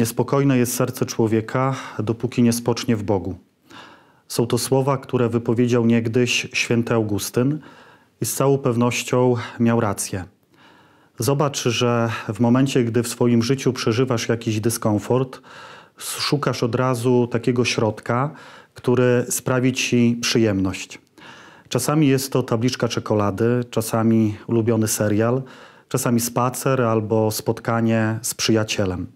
Niespokojne jest serce człowieka, dopóki nie spocznie w Bogu. Są to słowa, które wypowiedział niegdyś święty Augustyn i z całą pewnością miał rację. Zobacz, że w momencie, gdy w swoim życiu przeżywasz jakiś dyskomfort, szukasz od razu takiego środka, który sprawi ci przyjemność. Czasami jest to tabliczka czekolady, czasami ulubiony serial, czasami spacer albo spotkanie z przyjacielem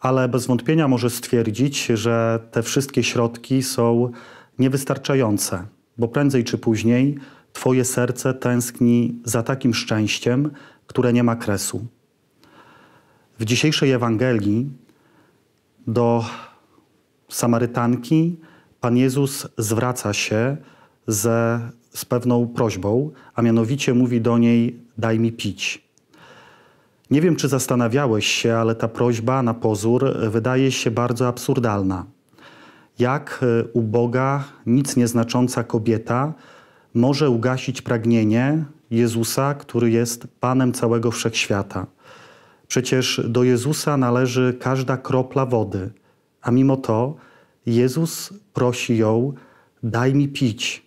ale bez wątpienia może stwierdzić, że te wszystkie środki są niewystarczające, bo prędzej czy później Twoje serce tęskni za takim szczęściem, które nie ma kresu. W dzisiejszej Ewangelii do Samarytanki Pan Jezus zwraca się ze, z pewną prośbą, a mianowicie mówi do niej: Daj mi pić. Nie wiem, czy zastanawiałeś się, ale ta prośba na pozór e, wydaje się bardzo absurdalna. Jak e, uboga, nic nieznacząca kobieta może ugasić pragnienie Jezusa, który jest Panem całego wszechświata? Przecież do Jezusa należy każda kropla wody, a mimo to Jezus prosi ją: Daj mi pić,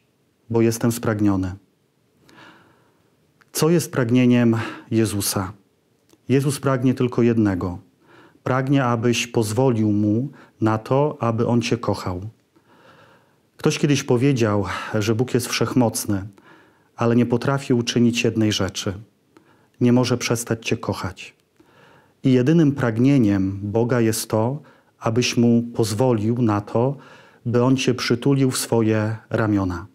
bo jestem spragniony. Co jest pragnieniem Jezusa? Jezus pragnie tylko jednego. Pragnie, abyś pozwolił mu na to, aby on cię kochał. Ktoś kiedyś powiedział, że Bóg jest wszechmocny, ale nie potrafi uczynić jednej rzeczy. Nie może przestać cię kochać. I jedynym pragnieniem Boga jest to, abyś mu pozwolił na to, by on cię przytulił w swoje ramiona.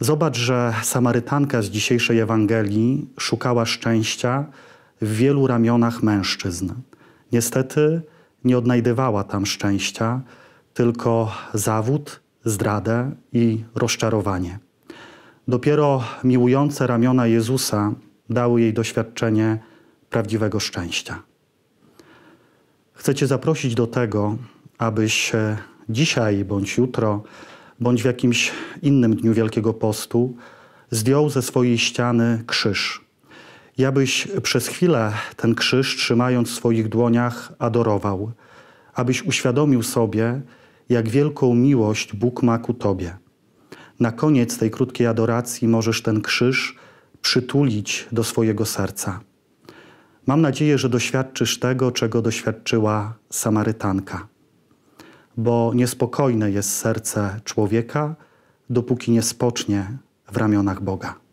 Zobacz, że Samarytanka z dzisiejszej Ewangelii szukała szczęścia, w wielu ramionach mężczyzn. Niestety nie odnajdywała tam szczęścia, tylko zawód, zdradę i rozczarowanie. Dopiero miłujące ramiona Jezusa dały jej doświadczenie prawdziwego szczęścia. Chcę Cię zaprosić do tego, abyś e, dzisiaj bądź jutro, bądź w jakimś innym dniu Wielkiego Postu zdjął ze swojej ściany krzyż abyś przez chwilę ten krzyż trzymając w swoich dłoniach adorował, abyś uświadomił sobie, jak wielką miłość Bóg ma ku Tobie. Na koniec tej krótkiej adoracji możesz ten krzyż przytulić do swojego serca. Mam nadzieję, że doświadczysz tego, czego doświadczyła Samarytanka, bo niespokojne jest serce człowieka, dopóki nie spocznie w ramionach Boga.